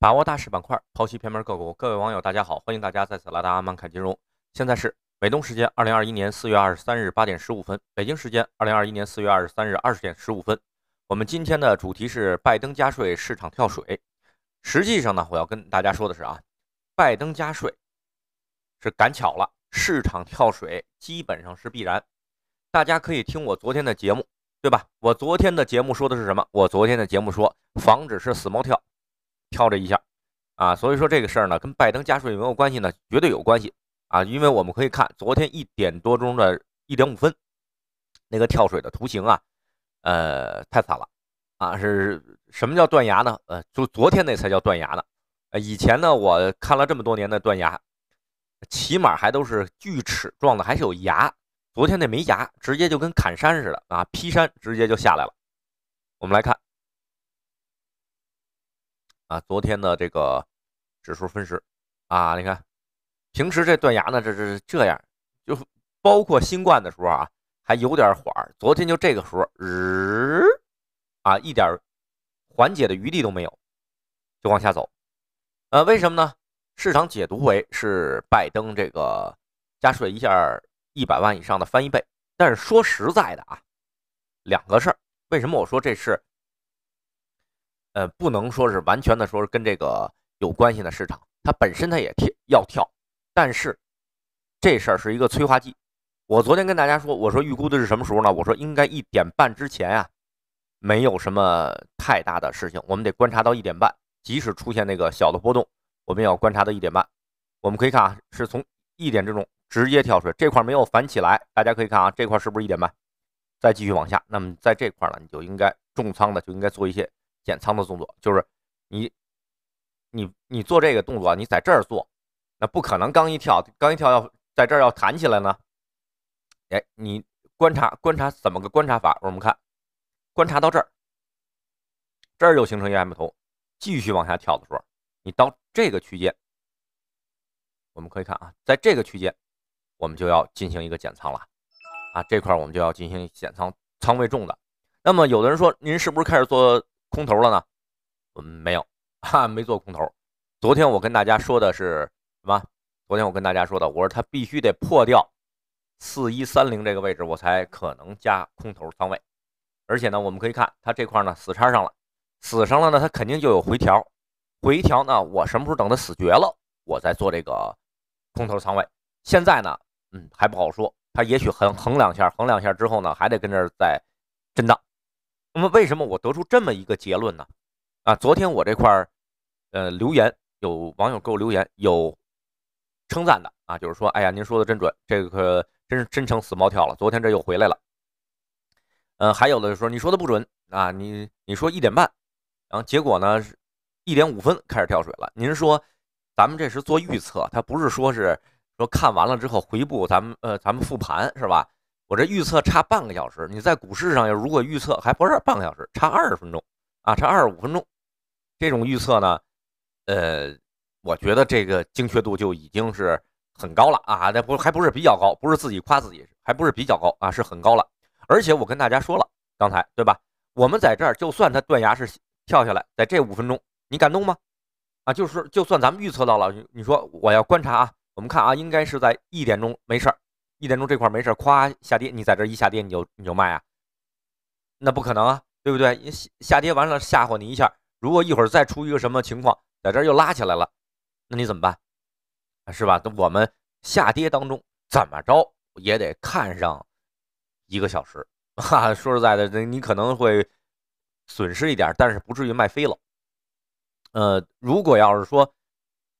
把握大势板块，剖析偏门个股。各位网友，大家好，欢迎大家再次来到阿曼看金融。现在是美东时间二零二一年四月二十三日八点十五分，北京时间二零二一年四月二十三日二十点十五分。我们今天的主题是拜登加税，市场跳水。实际上呢，我要跟大家说的是啊，拜登加税是赶巧了，市场跳水基本上是必然。大家可以听我昨天的节目，对吧？我昨天的节目说的是什么？我昨天的节目说，防止是死猫跳。跳着一下，啊，所以说这个事儿呢，跟拜登加税有没有关系呢？绝对有关系啊，因为我们可以看昨天一点多钟的一点五分，那个跳水的图形啊，呃，太惨了啊！是什么叫断崖呢？呃，就昨天那才叫断崖呢。呃，以前呢，我看了这么多年的断崖，起码还都是锯齿状的，还是有牙。昨天那没牙，直接就跟砍山似的啊，劈山直接就下来了。我们来看。啊，昨天的这个指数分时啊，你看，平时这断崖呢，这这这样，就包括新冠的时候啊，还有点缓。昨天就这个时候，日，啊，一点缓解的余地都没有，就往下走。呃，为什么呢？市场解读为是拜登这个加税一下一百万以上的翻一倍，但是说实在的啊，两个事儿，为什么我说这是？呃，不能说是完全的，说是跟这个有关系的市场，它本身它也跳要跳，但是这事儿是一个催化剂。我昨天跟大家说，我说预估的是什么时候呢？我说应该一点半之前啊，没有什么太大的事情，我们得观察到一点半，即使出现那个小的波动，我们要观察到一点半。我们可以看啊，是从一点这种直接跳水，这块没有反起来，大家可以看啊，这块是不是一点半？再继续往下，那么在这块呢，你就应该重仓的就应该做一些。减仓的动作就是你，你，你做这个动作，你在这儿做，那不可能刚一跳，刚一跳要在这儿要弹起来呢。哎，你观察观察怎么个观察法？我们看，观察到这儿，这儿又形成一 M 头，继续往下跳的时候，你到这个区间，我们可以看啊，在这个区间，我们就要进行一个减仓了，啊，这块我们就要进行减仓，仓位重的。那么有的人说，您是不是开始做？空头了呢？嗯，没有啊，没做空头。昨天我跟大家说的是什么？昨天我跟大家说的，我说它必须得破掉四一三零这个位置，我才可能加空头仓位。而且呢，我们可以看它这块呢死叉上了，死上了呢，它肯定就有回调。回调呢，我什么时候等它死绝了，我再做这个空头仓位。现在呢，嗯，还不好说，它也许横横两下，横两下之后呢，还得跟这儿震荡。那么为什么我得出这么一个结论呢？啊，昨天我这块儿，呃，留言有网友给我留言有称赞的啊，就是说，哎呀，您说的真准，这个真真成死猫跳了。昨天这又回来了，嗯，还有的说你说的不准啊，你你说一点半，然后结果呢是一点五分开始跳水了。您说咱们这是做预测，他不是说是说看完了之后回步，咱们呃咱们复盘是吧？我这预测差半个小时，你在股市上要如果预测还不是半个小时，差二十分钟啊，差二十五分钟，这种预测呢，呃，我觉得这个精确度就已经是很高了啊，那不还不是比较高，不是自己夸自己，还不是比较高啊，是很高了。而且我跟大家说了，刚才对吧？我们在这儿就算它断崖式跳下来，在这五分钟你敢动吗？啊，就是就算咱们预测到了，你说我要观察啊，我们看啊，应该是在一点钟没事儿。一点钟这块没事夸下跌，你在这一下跌你就你就卖啊？那不可能啊，对不对？下下跌完了吓唬你一下，如果一会儿再出一个什么情况，在这又拉起来了，那你怎么办？是吧？那我们下跌当中怎么着也得看上一个小时，哈。说实在的，你可能会损失一点，但是不至于卖飞了。呃，如果要是说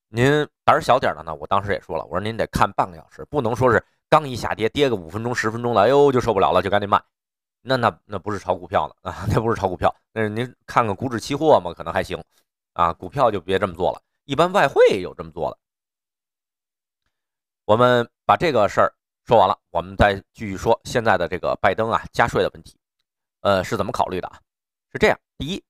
您胆儿小点的呢，我当时也说了，我说您得看半个小时，不能说是。刚一下跌，跌个五分钟、十分钟了，哎呦，就受不了了，就赶紧卖。那那那不是炒股票呢啊？那不是炒股票，那是您看看股指期货嘛，可能还行啊。股票就别这么做了，一般外汇有这么做的。我们把这个事儿说完了，我们再继续说现在的这个拜登啊加税的问题，呃，是怎么考虑的啊？是这样，第一，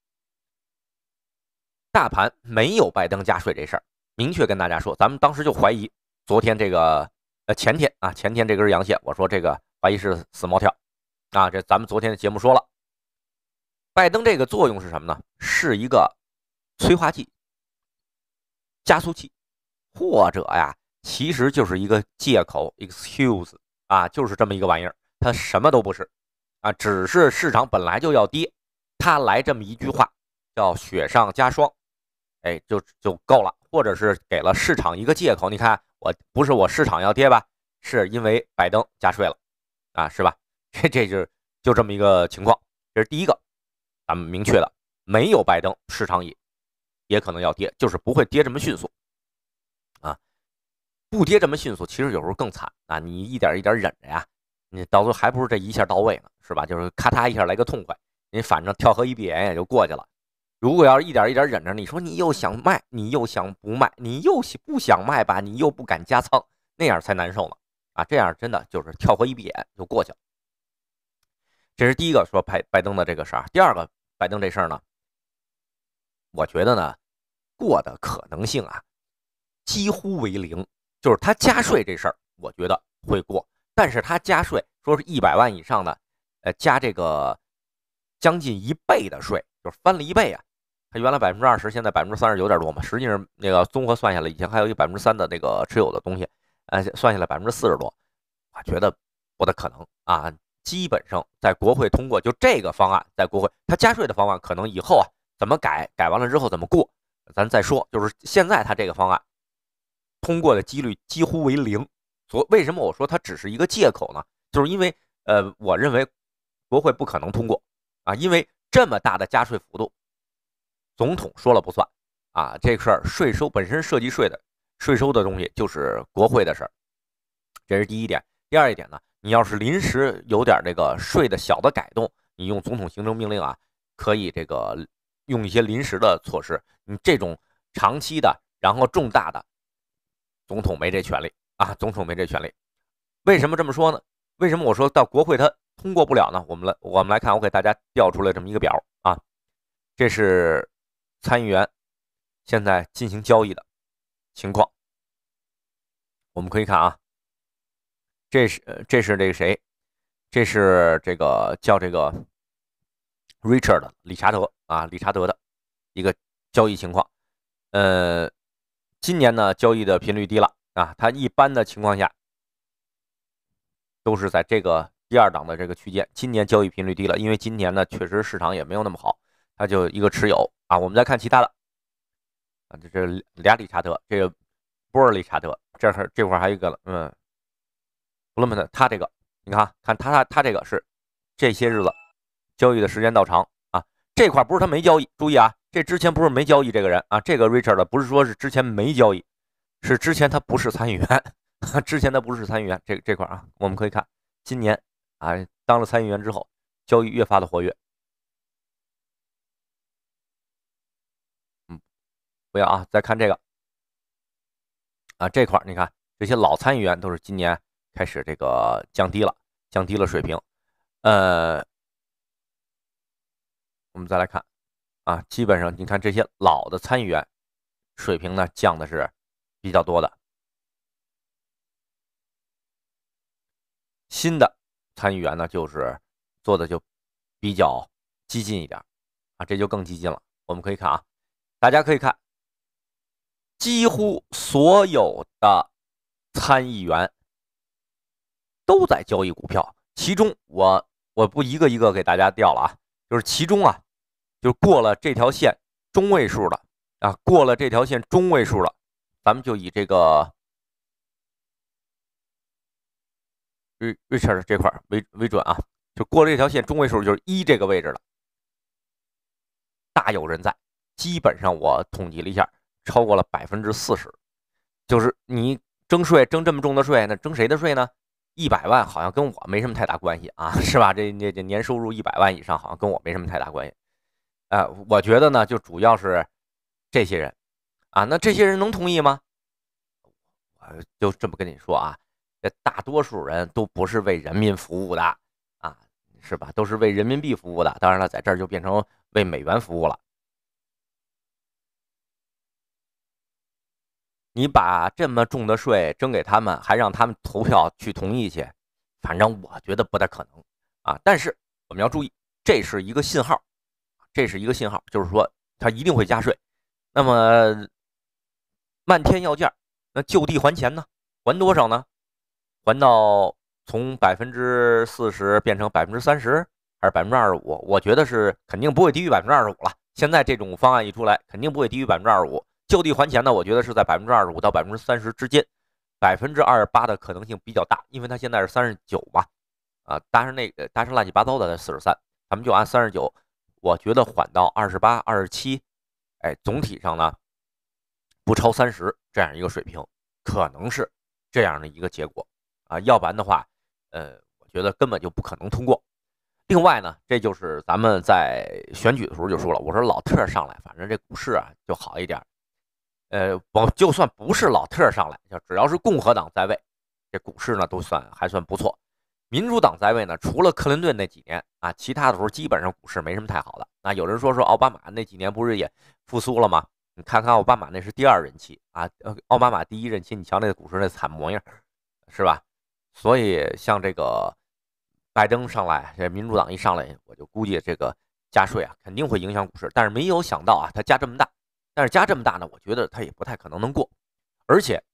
大盘没有拜登加税这事儿，明确跟大家说，咱们当时就怀疑昨天这个。前天啊，前天这根阳线，我说这个怀疑是死猫跳，啊，这咱们昨天的节目说了，拜登这个作用是什么呢？是一个催化剂、加速器，或者呀，其实就是一个借口 （excuse） 啊，就是这么一个玩意儿，它什么都不是，啊，只是市场本来就要跌，他来这么一句话，叫雪上加霜，哎，就就够了，或者是给了市场一个借口，你看。我不是我市场要跌吧？是因为拜登加税了，啊，是吧？这这就是就这么一个情况，这是第一个，咱们明确的，没有拜登市场也也可能要跌，就是不会跌这么迅速，啊，不跌这么迅速，其实有时候更惨啊，你一点一点忍着呀，你到时候还不是这一下到位呢，是吧？就是咔嚓一下来个痛快，你反正跳河一闭眼也就过去了。如果要是一点一点忍着，你说你又想卖，你又想不卖，你又不想卖吧，你又不敢加仓，那样才难受呢啊！这样真的就是跳河一闭眼就过去了。这是第一个说拜拜登的这个事儿。第二个，拜登这事儿呢，我觉得呢，过的可能性啊，几乎为零。就是他加税这事儿，我觉得会过，但是他加税说是一百万以上的，呃，加这个将近一倍的税，就是翻了一倍啊。他原来百分之二十，现在百分之三十九点多嘛，实际上那个综合算下来，以前还有一百分之三的那个持有的东西，呃，算下来百分之四十多，我觉得不大可能啊。基本上在国会通过就这个方案，在国会他加税的方案可能以后啊怎么改，改完了之后怎么过，咱再说。就是现在他这个方案通过的几率几乎为零。所为什么我说它只是一个借口呢？就是因为呃，我认为国会不可能通过啊，因为这么大的加税幅度。总统说了不算啊，这事儿税收本身涉及税的税收的东西就是国会的事儿，这是第一点。第二一点呢，你要是临时有点这个税的小的改动，你用总统行政命令啊，可以这个用一些临时的措施。你这种长期的，然后重大的，总统没这权利啊，总统没这权利。为什么这么说呢？为什么我说到国会它通过不了呢？我们来我们来看，我给大家调出来这么一个表啊，这是。参议员现在进行交易的情况，我们可以看啊，这是这是这谁？这是这个叫这个 Richard 理查德啊，理查德的一个交易情况。呃，今年呢交易的频率低了啊，他一般的情况下都是在这个第二档的这个区间，今年交易频率低了，因为今年呢确实市场也没有那么好。他就一个持有啊，我们再看其他的啊，这这俩理查德，这个波尔理查德，这还这块还有一个了，嗯，布伦曼他这个，你看看他他他这个是这些日子交易的时间到长啊，这块不是他没交易，注意啊，这之前不是没交易这个人啊，这个 Richard 的不是说是之前没交易，是之前他不是参议员，之前他不是参议员，这这块啊，我们可以看今年啊当了参议员之后，交易越发的活跃。不要啊！再看这个啊，这块你看，这些老参议员都是今年开始这个降低了，降低了水平。呃，我们再来看啊，基本上你看这些老的参议员水平呢降的是比较多的，新的参议员呢就是做的就比较激进一点啊，这就更激进了。我们可以看啊，大家可以看。几乎所有的参议员都在交易股票，其中我我不一个一个给大家调了啊，就是其中啊，就过了这条线中位数的啊，过了这条线中位数的，咱们就以这个瑞瑞切尔这块为为准啊，就过了这条线中位数就是一这个位置了，大有人在，基本上我统计了一下。超过了百分之四十，就是你征税征这么重的税，那征谁的税呢？一百万好像跟我没什么太大关系啊，是吧？这这这年收入一百万以上好像跟我没什么太大关系，呃，我觉得呢，就主要是这些人啊，那这些人能同意吗？我就这么跟你说啊，这大多数人都不是为人民服务的啊，是吧？都是为人民币服务的，当然了，在这儿就变成为美元服务了。你把这么重的税征给他们，还让他们投票去同意去，反正我觉得不太可能啊。但是我们要注意，这是一个信号，这是一个信号，就是说他一定会加税。那么漫天要价，那就地还钱呢？还多少呢？还到从百分之四十变成百分之三十，还是百分之二十五？我觉得是肯定不会低于百分之二十五了。现在这种方案一出来，肯定不会低于百分之二十五。就地还钱呢？我觉得是在百分之二十五到百分之三十之间，百分之二十八的可能性比较大，因为它现在是三十九嘛，啊，搭上那个搭上乱七八糟的四十三，咱们就按三十九，我觉得缓到二十八、二十七，哎，总体上呢，不超三十这样一个水平，可能是这样的一个结果啊，要不然的话，呃，我觉得根本就不可能通过。另外呢，这就是咱们在选举的时候就说了，我说老特上来，反正这股市啊就好一点。呃，我就算不是老特上来，就只要是共和党在位，这股市呢都算还算不错。民主党在位呢，除了克林顿那几年啊，其他的时候基本上股市没什么太好的。那有人说说奥巴马那几年不是也复苏了吗？你看看奥巴马那是第二任期啊，奥巴马第一任期，你瞧那股市那惨模样，是吧？所以像这个拜登上来，这民主党一上来，我就估计这个加税啊，肯定会影响股市。但是没有想到啊，他加这么大。但是加这么大呢，我觉得它也不太可能能过。而且，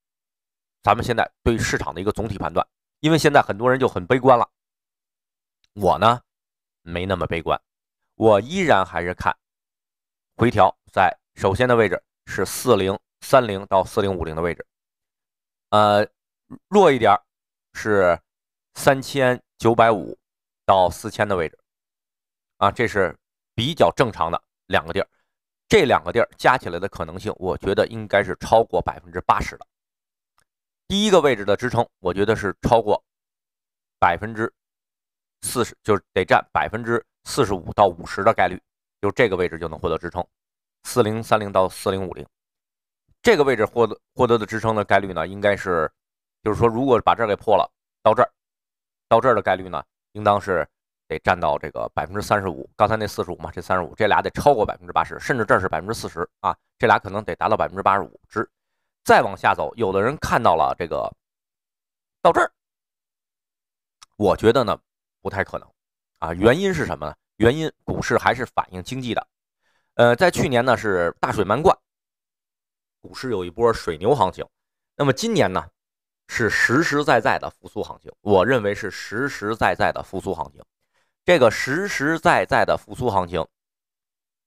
咱们现在对市场的一个总体判断，因为现在很多人就很悲观了。我呢，没那么悲观，我依然还是看回调在首先的位置是四零三零到四零五零的位置，呃，弱一点是三千九百五到四千的位置，啊，这是比较正常的两个地儿。这两个地儿加起来的可能性，我觉得应该是超过百分之八十的。第一个位置的支撑，我觉得是超过百分之四十，就得占百分之四十五到五十的概率，就这个位置就能获得支撑。四零三零到四零五零，这个位置获得获得的支撑的概率呢，应该是，就是说，如果把这儿给破了，到这儿，到这儿的概率呢，应当是。得占到这个百分之三十五，刚才那四十五嘛，这三十五，这俩得超过百分之八十，甚至这是百分之四十啊，这俩可能得达到百分之八十五。之再往下走，有的人看到了这个，到这儿，我觉得呢不太可能啊。原因是什么呢？原因股市还是反映经济的，呃，在去年呢是大水漫灌，股市有一波水牛行情，那么今年呢是实实在在的复苏行情，我认为是实实在在的复苏行情。这个实实在在的复苏行情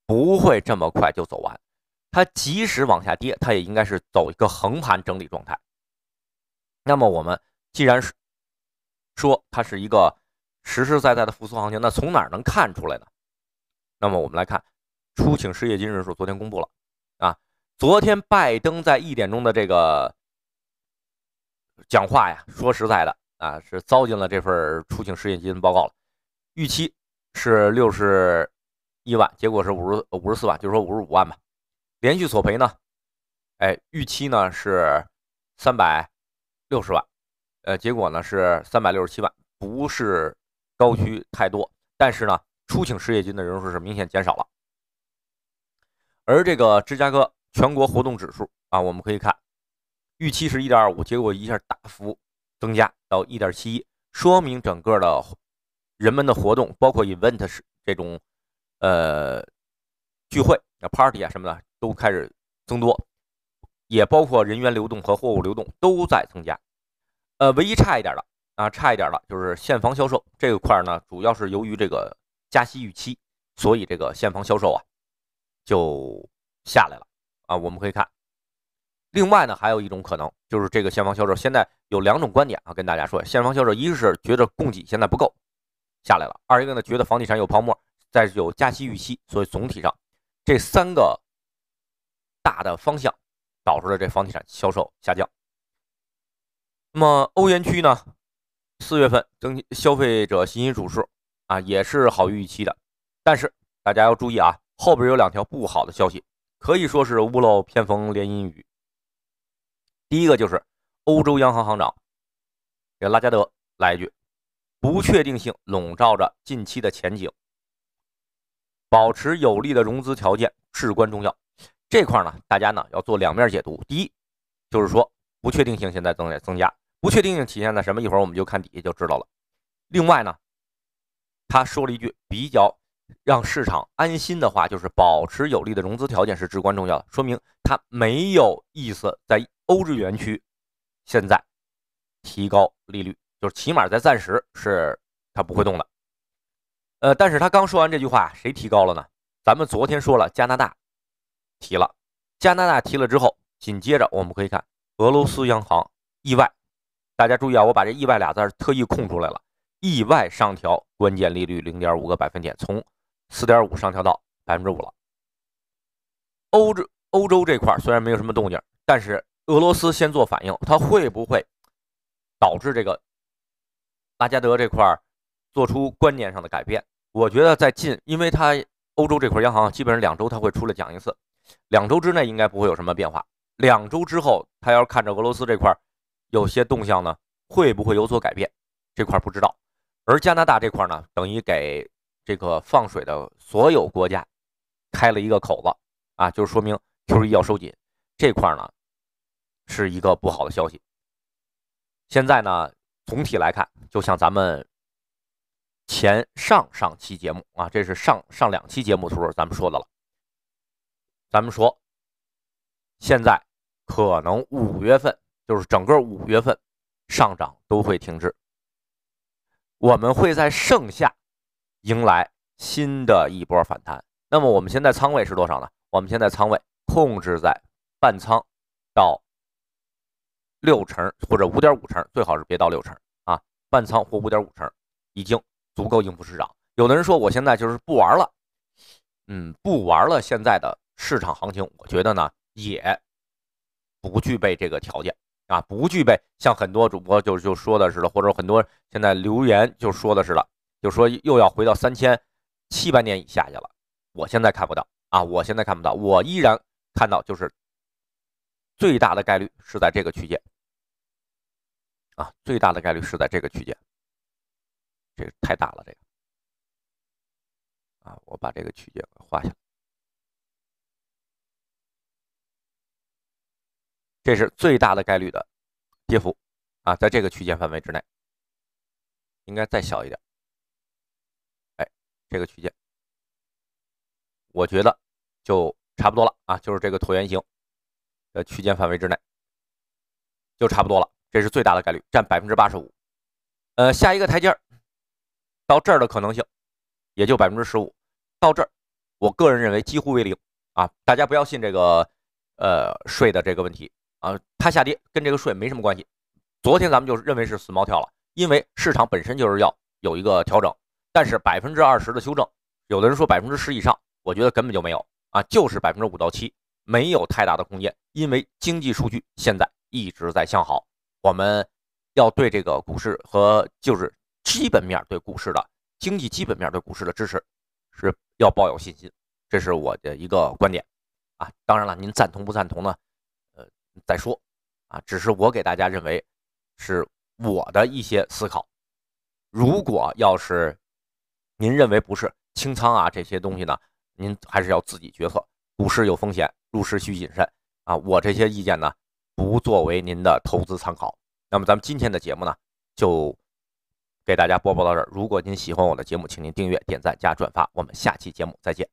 不会这么快就走完，它即使往下跌，它也应该是走一个横盘整理状态。那么我们既然是说它是一个实实在在的复苏行情，那从哪能看出来呢？那么我们来看，出请失业金人数昨天公布了啊，昨天拜登在一点钟的这个讲话呀，说实在的啊，是糟践了这份出请失业金报告了。预期是六十一万，结果是五十五十四万，就是说五十五万吧。连续索赔呢，哎，预期呢是三百六十万，呃，结果呢是三百六十七万，不是高区太多，但是呢，出请失业金的人数是明显减少了。而这个芝加哥全国活动指数啊，我们可以看，预期是一点二五，结果一下大幅增加到一点七一，说明整个的。人们的活动，包括 event 是这种，呃，聚会啊、party 啊什么的，都开始增多，也包括人员流动和货物流动都在增加。呃，唯一差一点的啊，差一点的就是现房销售这一块呢，主要是由于这个加息预期，所以这个现房销售啊就下来了啊。我们可以看，另外呢，还有一种可能就是这个现房销售现在有两种观点啊，跟大家说，现房销售，一是觉得供给现在不够。下来了。二一个呢，觉得房地产有泡沫，再有加息预期，所以总体上，这三个大的方向导致了这房地产销售下降。那么欧元区呢，四月份增消费者信心指数啊，也是好于预期的。但是大家要注意啊，后边有两条不好的消息，可以说是屋漏偏逢连阴雨。第一个就是欧洲央行行长，给拉加德来一句。不确定性笼罩着近期的前景，保持有利的融资条件至关重要。这块呢，大家呢要做两面解读。第一，就是说不确定性现在正在增加，不确定性体现在什么？一会儿我们就看底下就知道了。另外呢，他说了一句比较让市场安心的话，就是保持有利的融资条件是至关重要的，说明他没有意思在欧日园区现在提高利率。就是起码在暂时是它不会动的，呃，但是他刚说完这句话，谁提高了呢？咱们昨天说了加拿大提了，加拿大提了之后，紧接着我们可以看俄罗斯央行意外，大家注意啊，我把这“意外”俩字特意空出来了，意外上调关键利率零点五个百分点，从四点五上调到百分之五了。欧洲欧洲这块虽然没有什么动静，但是俄罗斯先做反应，它会不会导致这个？拉加德这块做出观念上的改变，我觉得在近，因为他欧洲这块央行基本上两周他会出来讲一次，两周之内应该不会有什么变化。两周之后，他要是看着俄罗斯这块有些动向呢，会不会有所改变？这块不知道。而加拿大这块呢，等于给这个放水的所有国家开了一个口子啊，就是说明 QE 要收紧，这块呢是一个不好的消息。现在呢。总体来看，就像咱们前上上期节目啊，这是上上两期节目时候咱们说的了。咱们说，现在可能五月份就是整个五月份上涨都会停滞，我们会在盛夏迎来新的一波反弹。那么我们现在仓位是多少呢？我们现在仓位控制在半仓到。六成或者五点五成，最好是别到六成啊，半仓或五点五成已经足够应付市场。有的人说我现在就是不玩了，嗯，不玩了。现在的市场行情，我觉得呢也不具备这个条件啊，不具备像很多主播就就说的似的，或者很多现在留言就说的似的，就说又要回到三千七百点以下去了。我现在看不到啊，我现在看不到，我依然看到就是。最大的概率是在这个区间，啊，最大的概率是在这个区间。这太大了，这个，啊，我把这个区间画下。这是最大的概率的跌幅，啊，在这个区间范围之内，应该再小一点。哎，这个区间，我觉得就差不多了啊，就是这个椭圆形。的区间范围之内，就差不多了。这是最大的概率，占百分之八十五。呃，下一个台阶儿，到这儿的可能性也就百分之十五。到这儿，我个人认为几乎为零啊！大家不要信这个，呃，税的这个问题啊，它下跌跟这个税没什么关系。昨天咱们就认为是死猫跳了，因为市场本身就是要有一个调整。但是百分之二十的修正，有的人说百分之十以上，我觉得根本就没有啊，就是百分之五到七。没有太大的空间，因为经济数据现在一直在向好，我们要对这个股市和就是基本面对股市的经济基本面、对股市的支持，是要抱有信心，这是我的一个观点啊。当然了，您赞同不赞同呢？呃，再说啊，只是我给大家认为是我的一些思考。如果要是您认为不是清仓啊这些东西呢，您还是要自己决策。股市有风险。入市需谨慎啊！我这些意见呢，不作为您的投资参考。那么咱们今天的节目呢，就给大家播报到这儿。如果您喜欢我的节目，请您订阅、点赞、加转发。我们下期节目再见。